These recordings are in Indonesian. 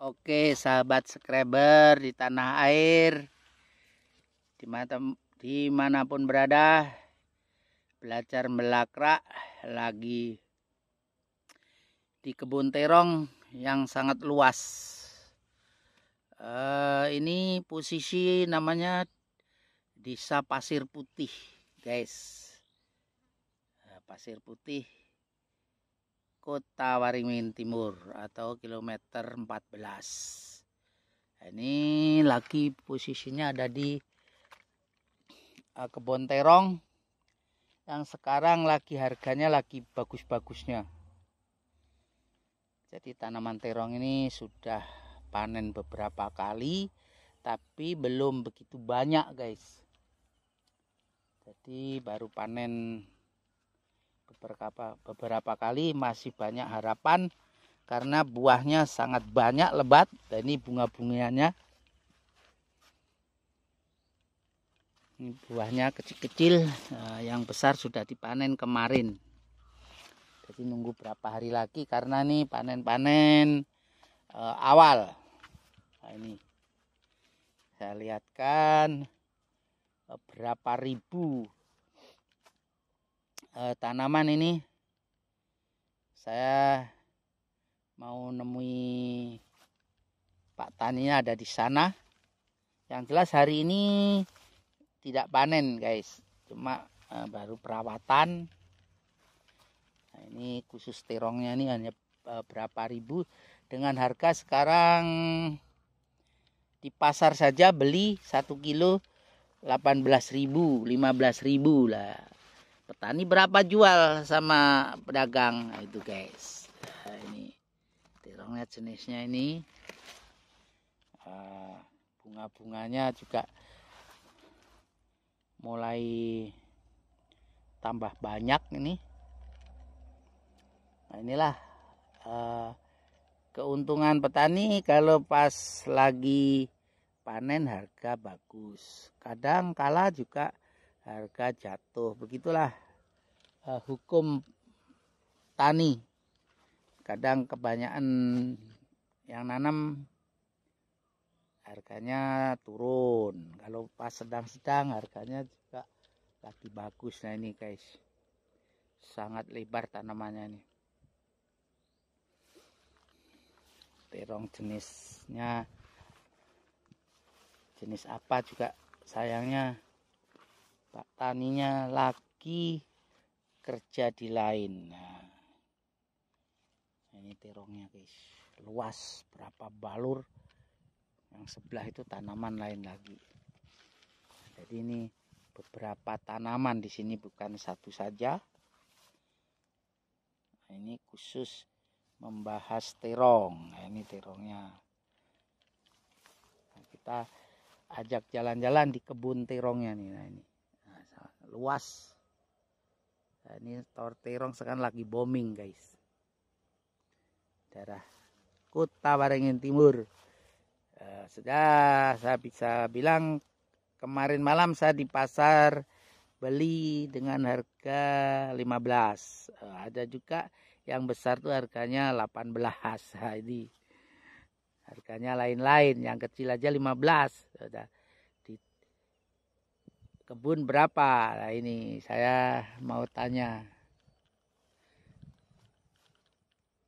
Oke sahabat subscriber di tanah air dimana, dimanapun berada belajar melakrak lagi di kebun terong yang sangat luas eh, ini posisi namanya desa pasir putih guys eh, pasir putih Kota Waringin Timur atau kilometer 14 nah, ini lagi posisinya ada di eh, kebun terong yang sekarang lagi harganya lagi bagus-bagusnya jadi tanaman terong ini sudah panen beberapa kali tapi belum begitu banyak guys jadi baru panen beberapa, beberapa kali masih banyak harapan karena buahnya sangat banyak lebat dan ini bunga-bunganya ini buahnya kecil-kecil eh, yang besar sudah dipanen kemarin jadi nunggu berapa hari lagi karena ini panen-panen eh, awal nah, ini saya lihatkan eh, berapa ribu eh, tanaman ini saya mau nemui Pak Taninya ada di sana. Yang jelas hari ini tidak panen guys, cuma eh, baru perawatan. Nah, ini khusus terongnya ini hanya eh, berapa ribu dengan harga sekarang di pasar saja beli satu kilo 18.000, 15.000 lah petani berapa jual sama pedagang nah, itu guys nah, ini lihat jenisnya ini ah, bunga-bunganya juga mulai tambah banyak ini nah inilah uh, keuntungan petani kalau pas lagi panen harga bagus kadang kala juga harga jatuh begitulah uh, hukum tani kadang kebanyakan yang nanam harganya turun kalau pas sedang-sedang harganya juga lagi bagus nah ini guys sangat lebar tanamannya nih terong jenisnya jenis apa juga sayangnya Pak Taninya lagi kerja di lain. Nah, ini terongnya guys, luas berapa balur. Yang sebelah itu tanaman lain lagi. Jadi ini beberapa tanaman di sini bukan satu saja. Nah, ini khusus membahas terong. Nah, ini terongnya. Nah, kita ajak jalan-jalan di kebun terongnya nih. Nah, ini luas. Nah, ini Tower Terong sekarang lagi bombing guys. Daerah Kota Waringin Timur. Eh, sudah saya bisa bilang kemarin malam saya di pasar beli dengan harga 15. Eh, ada juga yang besar tuh harganya 18. belas. Nah, ini harganya lain-lain, yang kecil aja 15. Sudah kebun berapa? Nah, ini saya mau tanya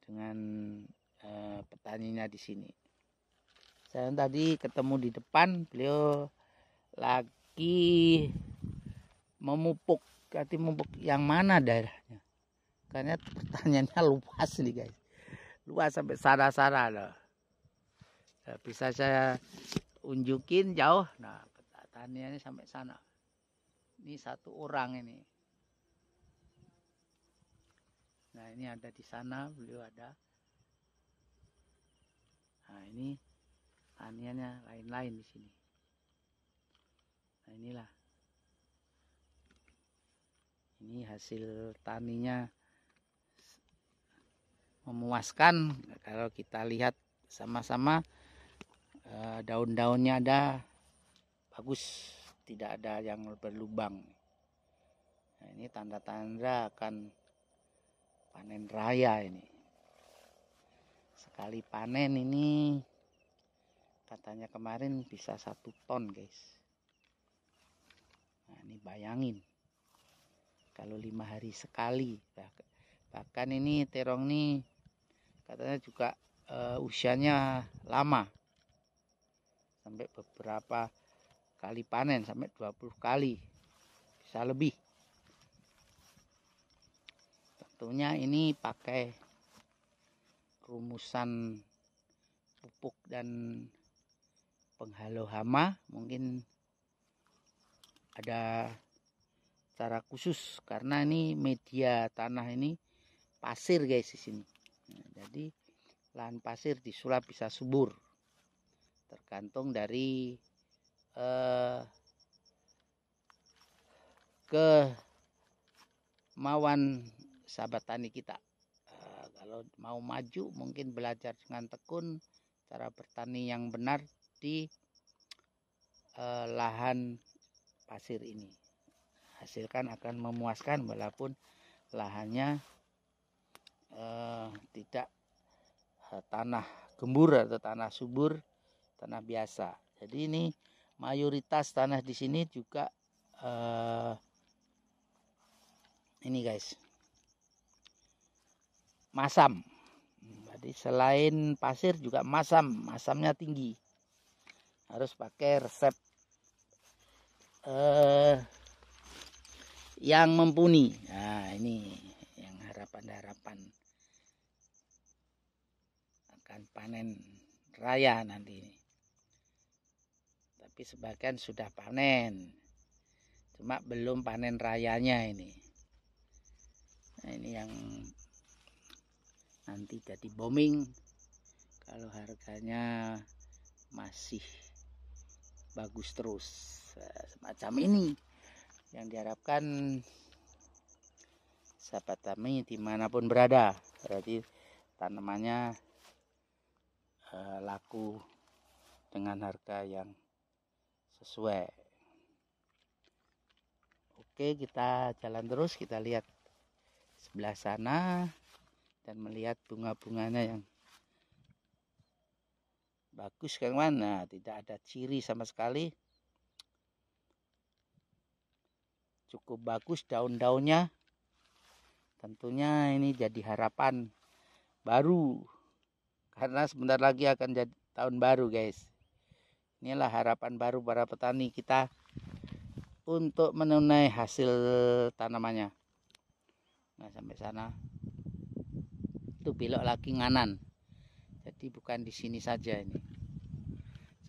dengan eh, petaninya di sini. Saya tadi ketemu di depan, beliau lagi memupuk, hati memupuk yang mana daerahnya? Karena pertanyaannya luas nih guys, luas sampai sara-sara loh. Nah, bisa saya unjukin jauh, nah pertanyaannya sampai sana. Ini satu orang ini. Nah ini ada di sana, beliau ada. Nah ini aniannya lain-lain di sini. Nah inilah. Ini hasil taninya memuaskan kalau kita lihat sama-sama eh, daun-daunnya ada bagus tidak ada yang berlubang nah, ini tanda-tanda akan panen raya ini sekali panen ini katanya kemarin bisa satu ton guys nah ini bayangin kalau lima hari sekali bahkan ini terong ini katanya juga uh, usianya lama sampai beberapa kali panen sampai 20 kali bisa lebih tentunya ini pakai rumusan pupuk dan penghalau hama mungkin ada cara khusus karena ini media tanah ini pasir guys di sini nah, jadi lahan pasir disulap bisa subur tergantung dari Eh, ke mawan sahabat tani kita. Eh, kalau mau maju mungkin belajar dengan tekun cara bertani yang benar di eh, lahan pasir ini. Hasilkan akan memuaskan walaupun lahannya tidak tanah gembur atau tanah subur, tanah biasa. Jadi ini mayoritas tanah di sini juga uh, ini guys masam jadi selain pasir juga masam masamnya tinggi harus pakai resep uh, yang mumpuni nah ini yang harapan-harapan akan panen raya nanti tapi sebagian sudah panen cuma belum panen rayanya ini nah ini yang nanti jadi bombing kalau harganya masih bagus terus eh, semacam ini yang diharapkan sahabat tami dimanapun berada berarti tanamannya eh, laku dengan harga yang sesuai oke kita jalan terus kita lihat sebelah sana dan melihat bunga-bunganya yang bagus kan mana nah, tidak ada ciri sama sekali cukup bagus daun-daunnya tentunya ini jadi harapan baru karena sebentar lagi akan jadi tahun baru guys Inilah harapan baru para petani kita untuk menunai hasil tanamannya. Nah, sampai sana itu belok lagi nganan. Jadi bukan di sini saja ini.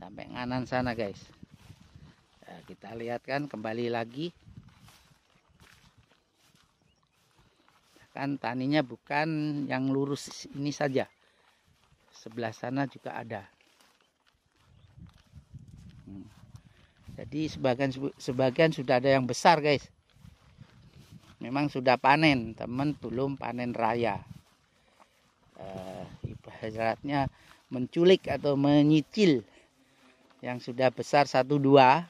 Sampai nganan sana, guys. Nah, kita lihat kan kembali lagi. Kan taninya bukan yang lurus ini saja. Sebelah sana juga ada. Jadi sebagian sebagian sudah ada yang besar, guys. Memang sudah panen, teman belum panen raya. Uh, ibaratnya menculik atau menyicil yang sudah besar satu dua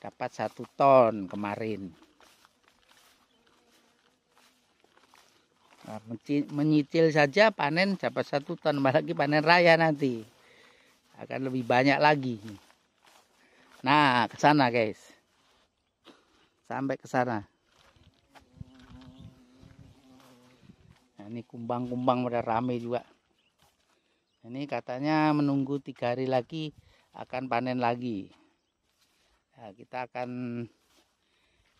dapat satu ton kemarin. Nah, menyicil saja panen dapat satu ton, apalagi panen raya nanti akan lebih banyak lagi. Nah, ke sana guys. Sampai ke sana. Nah, ini kumbang-kumbang pada rame juga. Ini katanya menunggu tiga hari lagi akan panen lagi. Nah, kita akan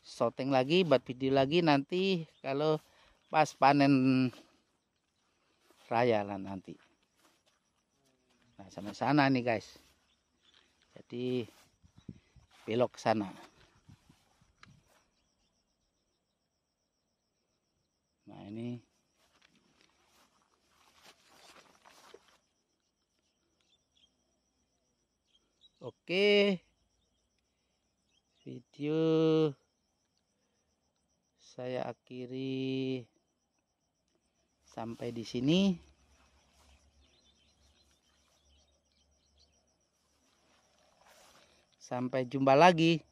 shooting lagi, buat video lagi nanti kalau pas panen raya lah nanti. Nah, sampai sana nih guys. Jadi belok ke sana. Nah ini Oke Video Saya akhiri Sampai di sini Sampai jumpa lagi.